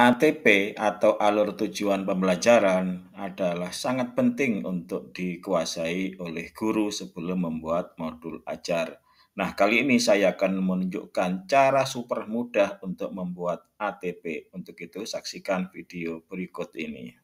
ATP atau alur tujuan pembelajaran adalah sangat penting untuk dikuasai oleh guru sebelum membuat modul ajar. Nah, kali ini saya akan menunjukkan cara super mudah untuk membuat ATP. Untuk itu, saksikan video berikut ini.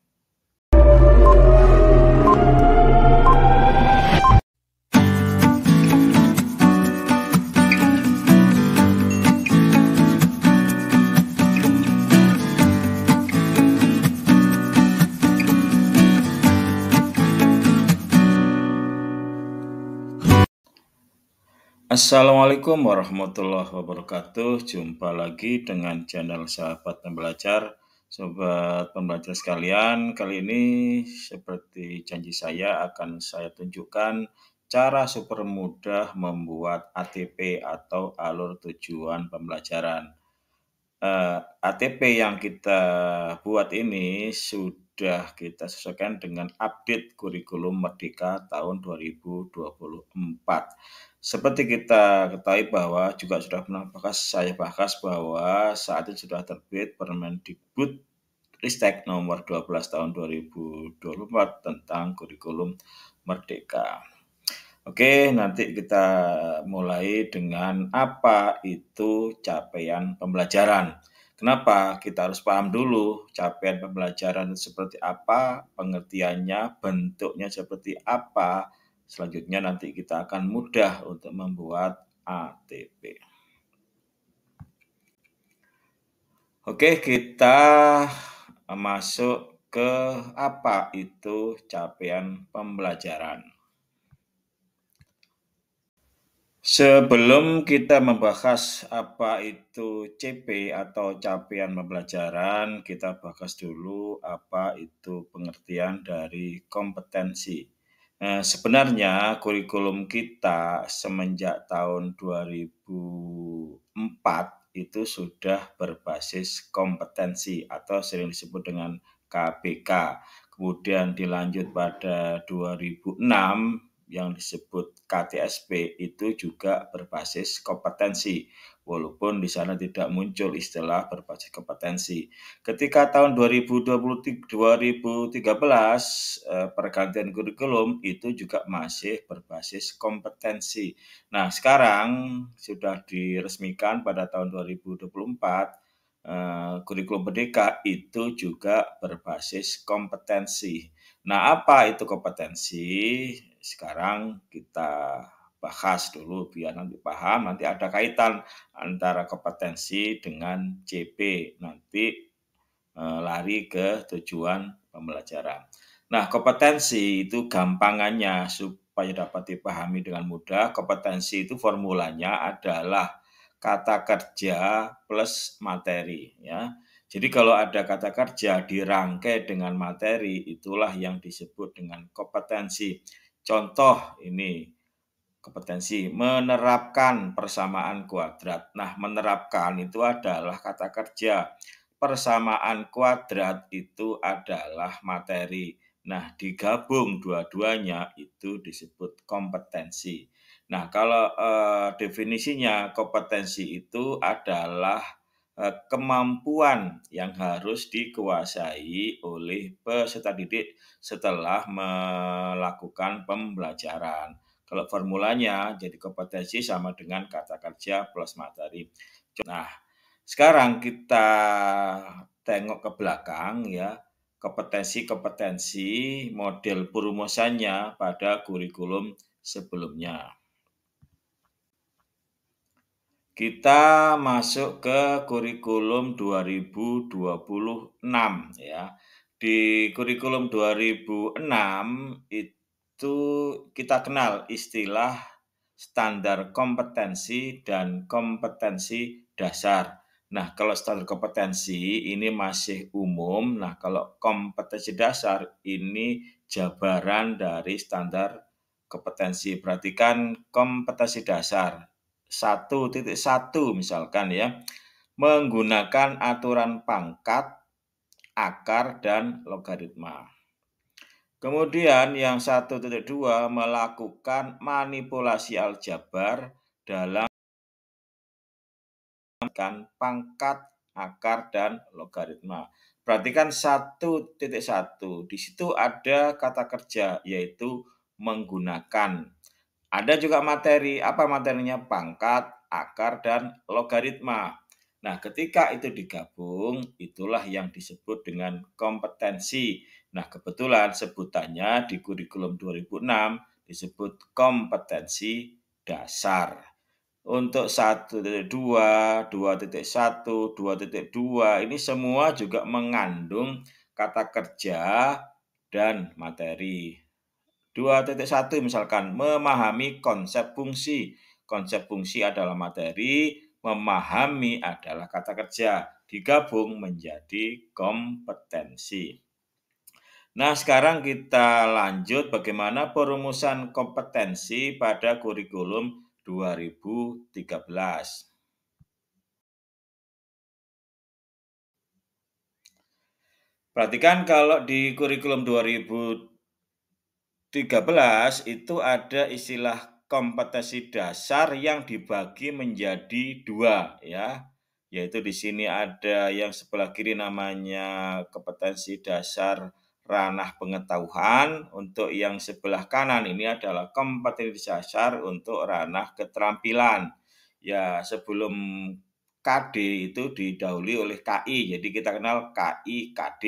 Assalamualaikum warahmatullahi wabarakatuh. Jumpa lagi dengan channel Sahabat Pembelajar. Sobat pembelajar sekalian, kali ini seperti janji saya akan saya tunjukkan cara super mudah membuat ATP atau alur tujuan pembelajaran. Uh, eh, ATP yang kita buat ini sudah kita sesuaikan dengan update kurikulum Merdeka tahun 2024 seperti kita ketahui bahwa juga sudah pernah bahas, saya bahas bahwa saat ini sudah terbit Permen Permendikbud Ristek nomor 12 tahun 2024 tentang kurikulum merdeka. Oke, nanti kita mulai dengan apa itu capaian pembelajaran. Kenapa? Kita harus paham dulu capaian pembelajaran seperti apa, pengertiannya, bentuknya seperti apa, Selanjutnya nanti kita akan mudah untuk membuat ATP. Oke, kita masuk ke apa itu capaian pembelajaran. Sebelum kita membahas apa itu CP atau capaian pembelajaran, kita bahas dulu apa itu pengertian dari kompetensi. Eh, sebenarnya kurikulum kita semenjak tahun 2004 itu sudah berbasis kompetensi atau sering disebut dengan KBK. Kemudian dilanjut pada 2006 yang disebut KTSP itu juga berbasis kompetensi walaupun di sana tidak muncul istilah berbasis kompetensi. Ketika tahun 2020, 2013 eh, pergantian kurikulum itu juga masih berbasis kompetensi. Nah, sekarang sudah diresmikan pada tahun 2024 eh, kurikulum merdeka itu juga berbasis kompetensi. Nah, apa itu kompetensi? Sekarang kita bahas dulu biar nanti paham nanti ada kaitan antara kompetensi dengan CP nanti eh, lari ke tujuan pembelajaran. Nah, kompetensi itu gampangannya supaya dapat dipahami dengan mudah. Kompetensi itu formulanya adalah kata kerja plus materi ya. Jadi kalau ada kata kerja dirangkai dengan materi itulah yang disebut dengan kompetensi. Contoh ini kompetensi menerapkan persamaan kuadrat. Nah, menerapkan itu adalah kata kerja. Persamaan kuadrat itu adalah materi. Nah, digabung dua-duanya itu disebut kompetensi. Nah, kalau eh, definisinya kompetensi itu adalah eh, kemampuan yang harus dikuasai oleh peserta didik setelah melakukan pembelajaran. Kalau formulanya jadi kompetensi sama dengan kata kerja plus materi. Nah, sekarang kita tengok ke belakang ya kompetensi-kompetensi model perumusannya pada kurikulum sebelumnya. Kita masuk ke kurikulum 2026 ya. Di kurikulum 2006 itu itu kita kenal istilah standar kompetensi dan kompetensi dasar. Nah, kalau standar kompetensi ini masih umum. Nah, kalau kompetensi dasar ini jabaran dari standar kompetensi. Perhatikan kompetensi dasar 1.1 misalkan ya. Menggunakan aturan pangkat, akar, dan logaritma. Kemudian yang 1.2 melakukan manipulasi aljabar dalam pangkat, akar, dan logaritma. Perhatikan 1.1, di situ ada kata kerja yaitu menggunakan. Ada juga materi, apa materinya? Pangkat, akar, dan logaritma. Nah, ketika itu digabung, itulah yang disebut dengan kompetensi. Nah, kebetulan sebutannya di kurikulum 2006 disebut kompetensi dasar. Untuk 1.2, 2.1, 2.2 ini semua juga mengandung kata kerja dan materi. 2.1 misalkan memahami konsep fungsi. Konsep fungsi adalah materi, memahami adalah kata kerja, digabung menjadi kompetensi. Nah, sekarang kita lanjut bagaimana perumusan kompetensi pada kurikulum 2013. Perhatikan kalau di kurikulum 2013 itu ada istilah kompetensi dasar yang dibagi menjadi dua ya yaitu di sini ada yang sebelah kiri namanya kompetensi dasar ranah pengetahuan, untuk yang sebelah kanan ini adalah kompetensi dasar untuk ranah keterampilan. Ya, sebelum KD itu didahului oleh KI, jadi kita kenal KI KD.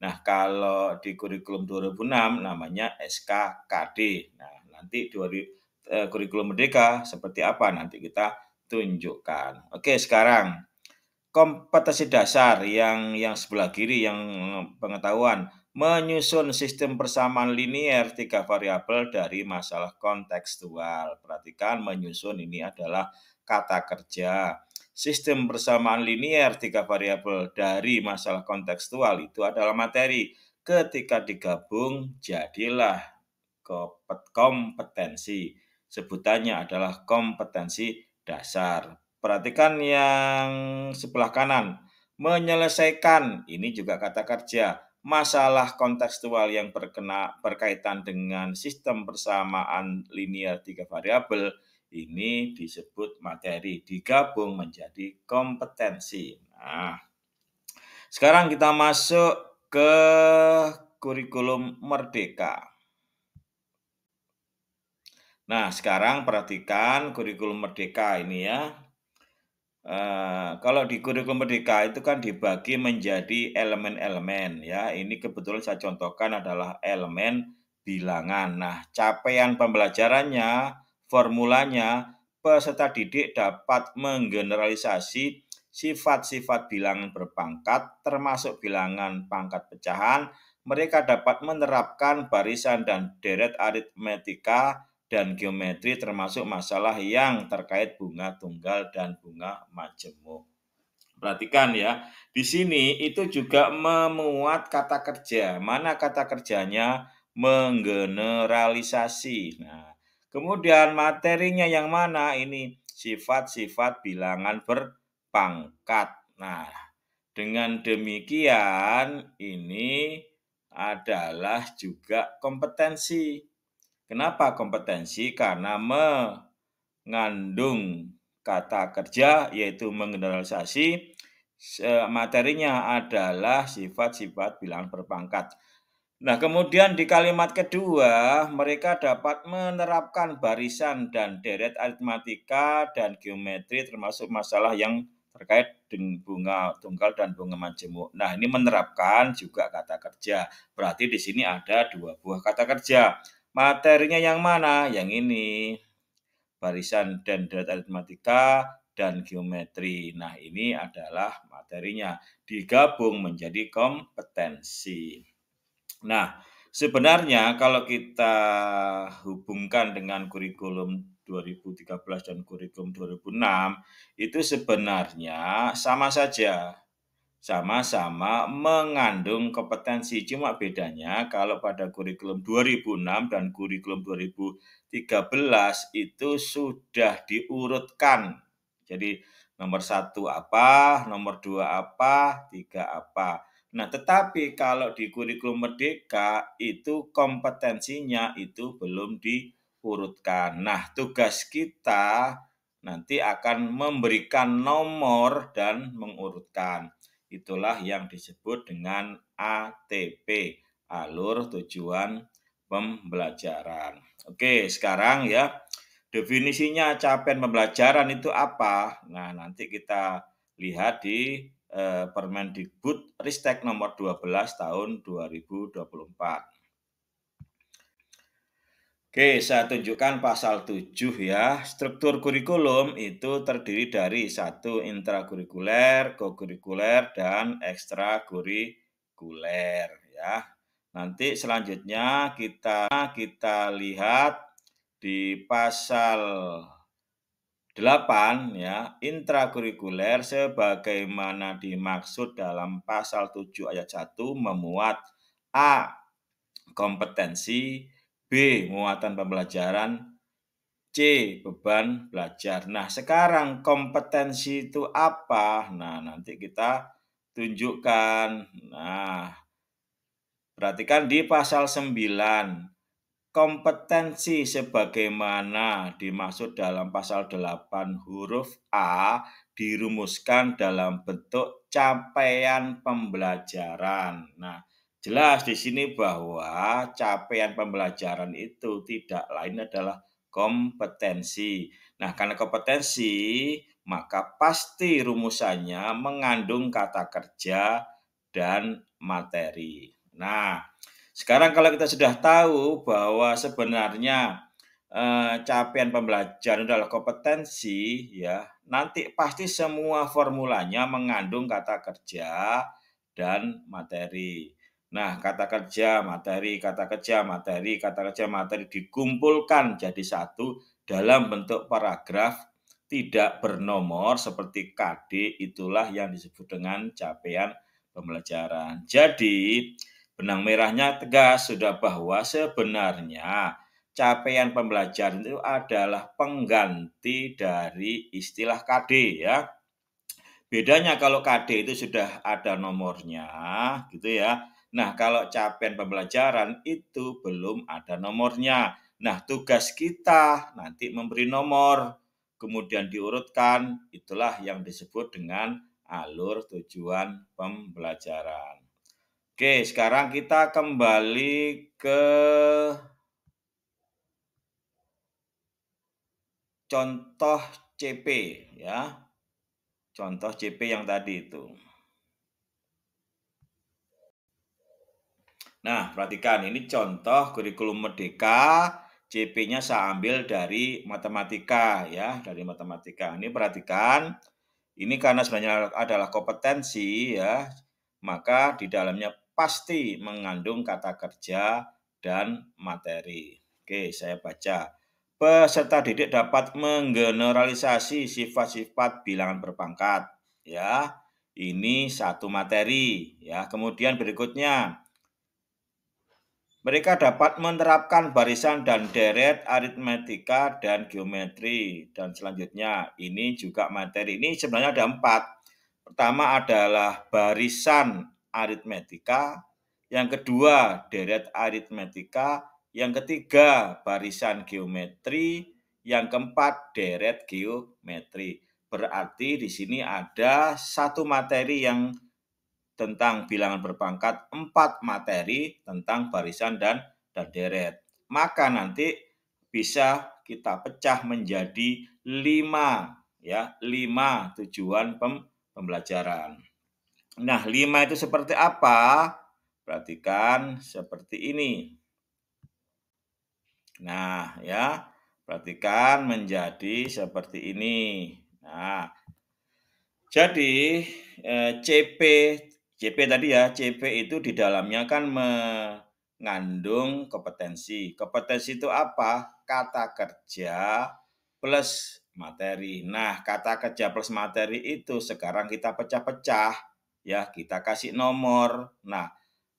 Nah, kalau di kurikulum 2006 namanya SK KD Nah, nanti eh, kurikulum merdeka seperti apa nanti kita tunjukkan. Oke, sekarang kompetensi dasar yang yang sebelah kiri yang pengetahuan menyusun sistem persamaan linier tiga variabel dari masalah kontekstual. Perhatikan menyusun ini adalah kata kerja. Sistem persamaan linier tiga variabel dari masalah kontekstual itu adalah materi. Ketika digabung jadilah kompetensi. Sebutannya adalah kompetensi dasar. Perhatikan yang sebelah kanan. Menyelesaikan, ini juga kata kerja masalah kontekstual yang berkena, berkaitan dengan sistem persamaan linear tiga variabel ini disebut materi digabung menjadi kompetensi. Nah, sekarang kita masuk ke kurikulum merdeka. Nah, sekarang perhatikan kurikulum merdeka ini ya. Uh, kalau di kurikulum merdeka itu kan dibagi menjadi elemen-elemen ya. Ini kebetulan saya contohkan adalah elemen bilangan. Nah, capaian pembelajarannya, formulanya, peserta didik dapat menggeneralisasi sifat-sifat bilangan berpangkat termasuk bilangan pangkat pecahan. Mereka dapat menerapkan barisan dan deret aritmetika dan geometri termasuk masalah yang terkait bunga tunggal dan bunga majemuk. Perhatikan ya, di sini itu juga memuat kata kerja. Mana kata kerjanya menggeneralisasi. Nah, kemudian materinya yang mana ini sifat-sifat bilangan berpangkat. Nah, dengan demikian ini adalah juga kompetensi Kenapa kompetensi? Karena mengandung kata kerja yaitu menggeneralisasi materinya adalah sifat-sifat bilangan berpangkat. Nah, kemudian di kalimat kedua, mereka dapat menerapkan barisan dan deret aritmatika dan geometri termasuk masalah yang terkait dengan bunga tunggal dan bunga majemuk. Nah, ini menerapkan juga kata kerja. Berarti di sini ada dua buah kata kerja. Materinya yang mana? Yang ini. Barisan dan deret aritmatika dan geometri. Nah, ini adalah materinya. Digabung menjadi kompetensi. Nah, sebenarnya kalau kita hubungkan dengan kurikulum 2013 dan kurikulum 2006 itu sebenarnya sama saja sama-sama mengandung kompetensi. Cuma bedanya kalau pada kurikulum 2006 dan kurikulum 2013 itu sudah diurutkan. Jadi nomor satu apa, nomor dua apa, tiga apa. Nah tetapi kalau di kurikulum Merdeka itu kompetensinya itu belum diurutkan. Nah tugas kita nanti akan memberikan nomor dan mengurutkan. Itulah yang disebut dengan ATP, alur tujuan pembelajaran. Oke, sekarang ya definisinya capaian pembelajaran itu apa? Nah, nanti kita lihat di eh, Permendikbud Ristek nomor 12 tahun 2024. Oke, saya tunjukkan pasal 7 ya. Struktur kurikulum itu terdiri dari satu intrakurikuler, kokurikuler, dan ekstrakurikuler ya. Nanti selanjutnya kita kita lihat di pasal 8 ya, intrakurikuler sebagaimana dimaksud dalam pasal 7 ayat 1 memuat A kompetensi B. Muatan pembelajaran. C. Beban belajar. Nah, sekarang kompetensi itu apa? Nah, nanti kita tunjukkan. Nah, perhatikan di pasal 9 kompetensi sebagaimana dimaksud dalam pasal 8 huruf A dirumuskan dalam bentuk capaian pembelajaran. Nah, Jelas di sini bahwa capaian pembelajaran itu tidak lain adalah kompetensi. Nah, karena kompetensi, maka pasti rumusannya mengandung kata kerja dan materi. Nah, sekarang kalau kita sudah tahu bahwa sebenarnya eh, capaian pembelajaran adalah kompetensi, ya, nanti pasti semua formulanya mengandung kata kerja dan materi. Nah, kata kerja materi, kata kerja materi, kata kerja materi dikumpulkan jadi satu dalam bentuk paragraf tidak bernomor seperti KD itulah yang disebut dengan capaian pembelajaran. Jadi, benang merahnya tegas sudah bahwa sebenarnya capaian pembelajaran itu adalah pengganti dari istilah KD ya. Bedanya kalau KD itu sudah ada nomornya gitu ya. Nah, kalau capaian pembelajaran itu belum ada nomornya. Nah, tugas kita nanti memberi nomor, kemudian diurutkan, itulah yang disebut dengan alur tujuan pembelajaran. Oke, sekarang kita kembali ke contoh CP ya. Contoh CP yang tadi itu. Nah, perhatikan ini contoh kurikulum Merdeka, CP-nya saya ambil dari matematika ya, dari matematika. Ini perhatikan, ini karena sebenarnya adalah kompetensi ya, maka di dalamnya pasti mengandung kata kerja dan materi. Oke, saya baca. Peserta didik dapat menggeneralisasi sifat-sifat bilangan berpangkat ya. Ini satu materi ya. Kemudian berikutnya mereka dapat menerapkan barisan dan deret, aritmetika, dan geometri. Dan selanjutnya, ini juga materi. Ini sebenarnya ada empat. Pertama adalah barisan aritmetika. Yang kedua, deret aritmetika. Yang ketiga, barisan geometri. Yang keempat, deret geometri. Berarti di sini ada satu materi yang tentang bilangan berpangkat, empat materi tentang barisan dan dan deret. Maka nanti bisa kita pecah menjadi lima ya lima tujuan pem, pembelajaran. Nah lima itu seperti apa? Perhatikan seperti ini. Nah ya perhatikan menjadi seperti ini. Nah jadi eh, CP CP tadi ya, CP itu di dalamnya kan mengandung kompetensi. Kompetensi itu apa? Kata kerja plus materi. Nah, kata kerja plus materi itu sekarang kita pecah-pecah ya, kita kasih nomor. Nah,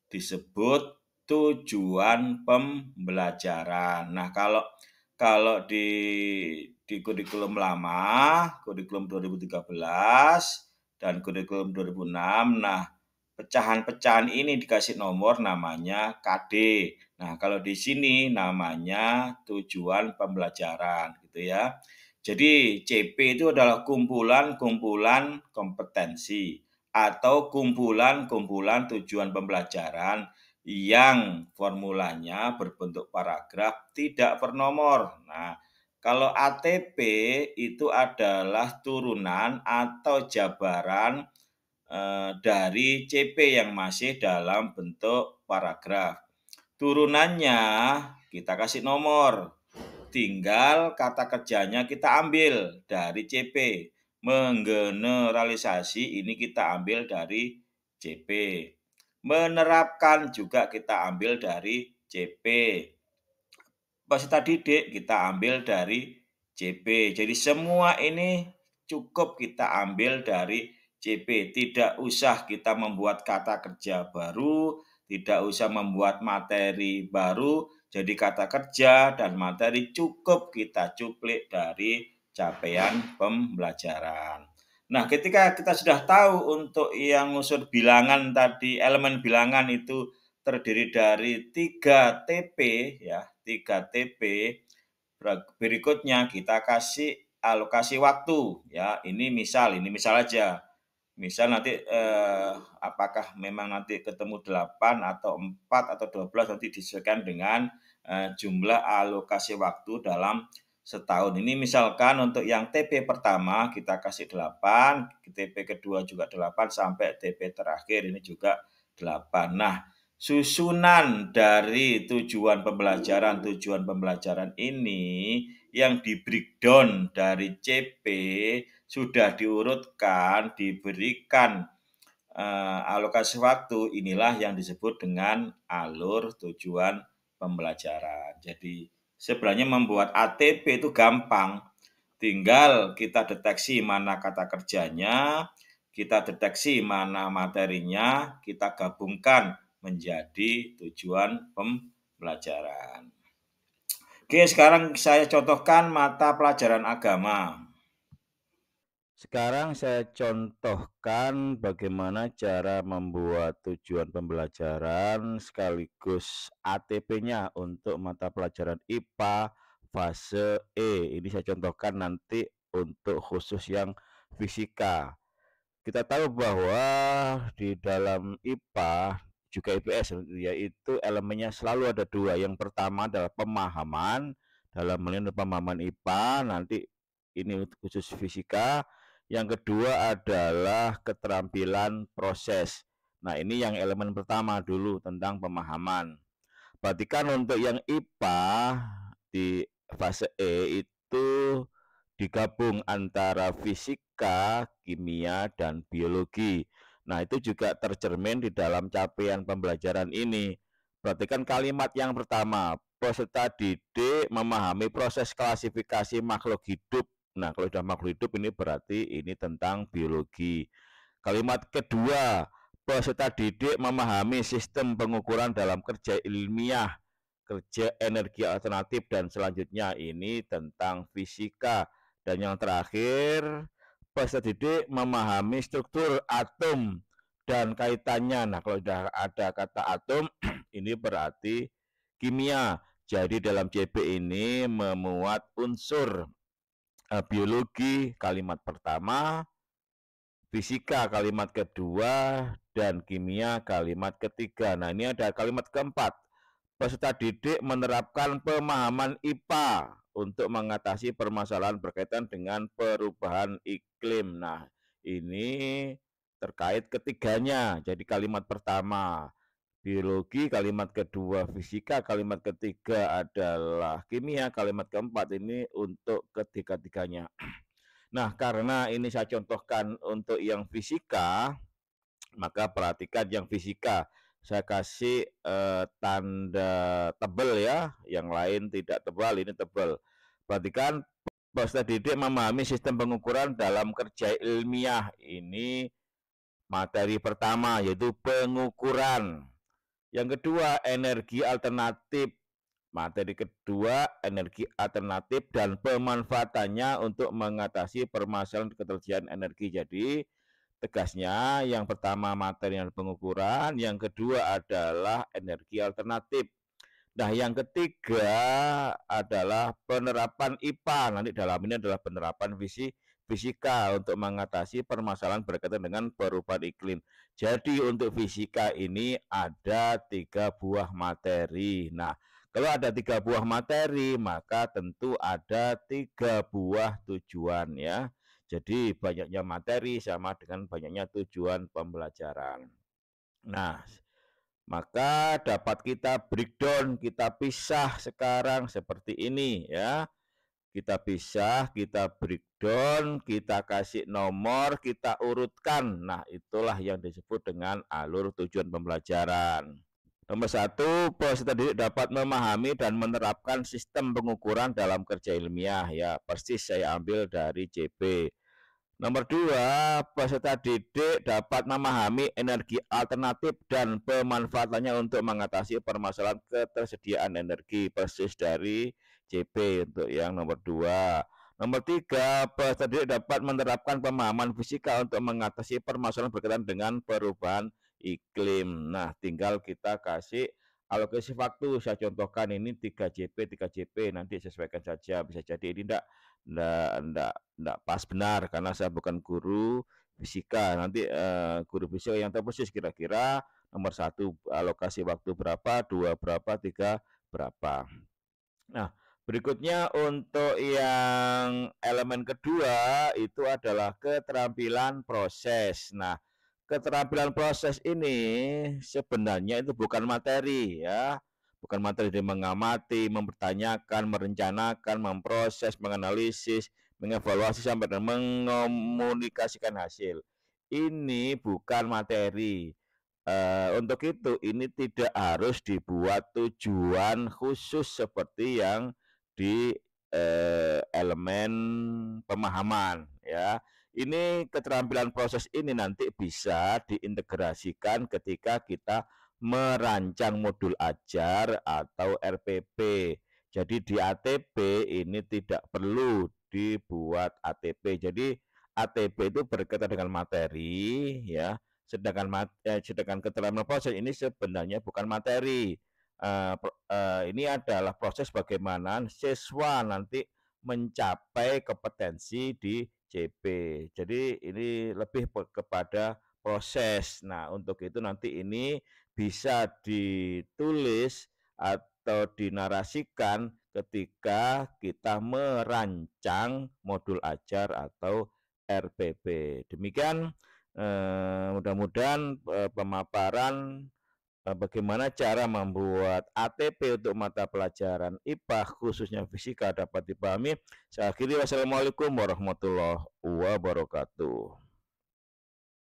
disebut tujuan pembelajaran. Nah, kalau kalau di di kurikulum lama, kurikulum 2013 dan kurikulum 2006. Nah, pecahan-pecahan ini dikasih nomor namanya KD. Nah, kalau di sini namanya tujuan pembelajaran gitu ya. Jadi CP itu adalah kumpulan-kumpulan kompetensi atau kumpulan-kumpulan tujuan pembelajaran yang formulanya berbentuk paragraf tidak bernomor. Nah, kalau ATP itu adalah turunan atau jabaran Eh, dari CP yang masih dalam bentuk paragraf. Turunannya kita kasih nomor, tinggal kata kerjanya kita ambil dari CP. Menggeneralisasi ini kita ambil dari CP. Menerapkan juga kita ambil dari CP. tadi didik kita ambil dari CP. Jadi semua ini cukup kita ambil dari CP. Tidak usah kita membuat kata kerja baru, tidak usah membuat materi baru, jadi kata kerja dan materi cukup kita cuplik dari capaian pembelajaran. Nah, ketika kita sudah tahu untuk yang unsur bilangan tadi, elemen bilangan itu terdiri dari 3 TP ya, 3 TP. Berikutnya kita kasih alokasi waktu ya. Ini misal, ini misal aja Misal nanti eh, apakah memang nanti ketemu 8 atau 4 atau 12 nanti disesuaikan dengan eh, jumlah alokasi waktu dalam setahun. Ini misalkan untuk yang TP pertama kita kasih 8, TP kedua juga 8 sampai TP terakhir ini juga 8. Nah, susunan dari tujuan pembelajaran tujuan pembelajaran ini yang di breakdown dari CP sudah diurutkan diberikan eh, alokasi waktu inilah yang disebut dengan alur tujuan pembelajaran jadi sebenarnya membuat ATP itu gampang tinggal kita deteksi mana kata kerjanya kita deteksi mana materinya kita gabungkan menjadi tujuan pembelajaran. Oke, sekarang saya contohkan mata pelajaran agama. Sekarang saya contohkan bagaimana cara membuat tujuan pembelajaran sekaligus ATP-nya untuk mata pelajaran IPA fase E. Ini saya contohkan nanti untuk khusus yang fisika. Kita tahu bahwa di dalam IPA juga IPS yaitu elemennya selalu ada dua yang pertama adalah pemahaman dalam melihat pemahaman IPA nanti ini khusus fisika yang kedua adalah keterampilan proses nah ini yang elemen pertama dulu tentang pemahaman perhatikan untuk yang IPA di fase E itu digabung antara fisika, kimia, dan biologi Nah, itu juga tercermin di dalam capaian pembelajaran ini. Perhatikan kalimat yang pertama, peserta didik memahami proses klasifikasi makhluk hidup. Nah, kalau sudah makhluk hidup ini berarti ini tentang biologi. Kalimat kedua, peserta didik memahami sistem pengukuran dalam kerja ilmiah, kerja energi alternatif dan selanjutnya ini tentang fisika. Dan yang terakhir, peserta didik memahami struktur atom dan kaitannya. Nah, kalau sudah ada kata atom, ini berarti kimia. Jadi dalam CP ini memuat unsur eh, biologi kalimat pertama, fisika kalimat kedua, dan kimia kalimat ketiga. Nah, ini ada kalimat keempat. Peserta didik menerapkan pemahaman IPA untuk mengatasi permasalahan berkaitan dengan perubahan iklim. Nah, ini terkait ketiganya. Jadi kalimat pertama biologi, kalimat kedua fisika, kalimat ketiga adalah kimia, kalimat keempat ini untuk ketiga-tiganya. Nah, karena ini saya contohkan untuk yang fisika, maka perhatikan yang fisika saya kasih eh, tanda tebel ya, yang lain tidak tebal, ini tebal. Perhatikan peserta didik memahami sistem pengukuran dalam kerja ilmiah. Ini materi pertama yaitu pengukuran. Yang kedua, energi alternatif. Materi kedua, energi alternatif dan pemanfaatannya untuk mengatasi permasalahan ketersediaan energi. Jadi, Tegasnya yang pertama materi material pengukuran, yang kedua adalah energi alternatif. Nah yang ketiga adalah penerapan IPA, nanti dalam ini adalah penerapan visi fisika untuk mengatasi permasalahan berkaitan dengan perubahan iklim. Jadi untuk fisika ini ada tiga buah materi. Nah kalau ada tiga buah materi, maka tentu ada tiga buah tujuan ya. Jadi banyaknya materi sama dengan banyaknya tujuan pembelajaran. Nah, maka dapat kita breakdown, kita pisah sekarang seperti ini ya. Kita pisah, kita breakdown, kita kasih nomor, kita urutkan. Nah, itulah yang disebut dengan alur tujuan pembelajaran. Nomor satu, peserta didik dapat memahami dan menerapkan sistem pengukuran dalam kerja ilmiah. Ya, persis saya ambil dari JP. Nomor dua, peserta didik dapat memahami energi alternatif dan pemanfaatannya untuk mengatasi permasalahan ketersediaan energi persis dari CP. untuk yang nomor dua. Nomor tiga, peserta didik dapat menerapkan pemahaman fisika untuk mengatasi permasalahan berkaitan dengan perubahan iklim. Nah, tinggal kita kasih alokasi waktu. Saya contohkan ini 3 CP 3 CP nanti sesuaikan saja. Bisa jadi ini tidak ndak ndak ndak pas benar karena saya bukan guru fisika nanti uh, guru fisika yang persis kira-kira nomor satu alokasi eh, waktu berapa dua berapa tiga berapa nah berikutnya untuk yang elemen kedua itu adalah keterampilan proses nah keterampilan proses ini sebenarnya itu bukan materi ya bukan materi dari mengamati, mempertanyakan, merencanakan, memproses, menganalisis, mengevaluasi sampai dan mengomunikasikan hasil. Ini bukan materi. Uh, untuk itu ini tidak harus dibuat tujuan khusus seperti yang di uh, elemen pemahaman ya. Ini keterampilan proses ini nanti bisa diintegrasikan ketika kita merancang modul ajar atau RPP. Jadi di ATP ini tidak perlu dibuat ATP. Jadi ATP itu berkaitan dengan materi ya. Sedangkan eh, sedangkan keterampilan proses ini sebenarnya bukan materi. Uh, uh, ini adalah proses bagaimana siswa nanti mencapai kompetensi di CP. Jadi ini lebih kepada proses. Nah, untuk itu nanti ini bisa ditulis atau dinarasikan ketika kita merancang modul ajar atau RPP. Demikian eh, mudah-mudahan eh, pemaparan eh, bagaimana cara membuat ATP untuk mata pelajaran IPA khususnya fisika dapat dipahami. Saya akhiri wassalamualaikum warahmatullahi wabarakatuh.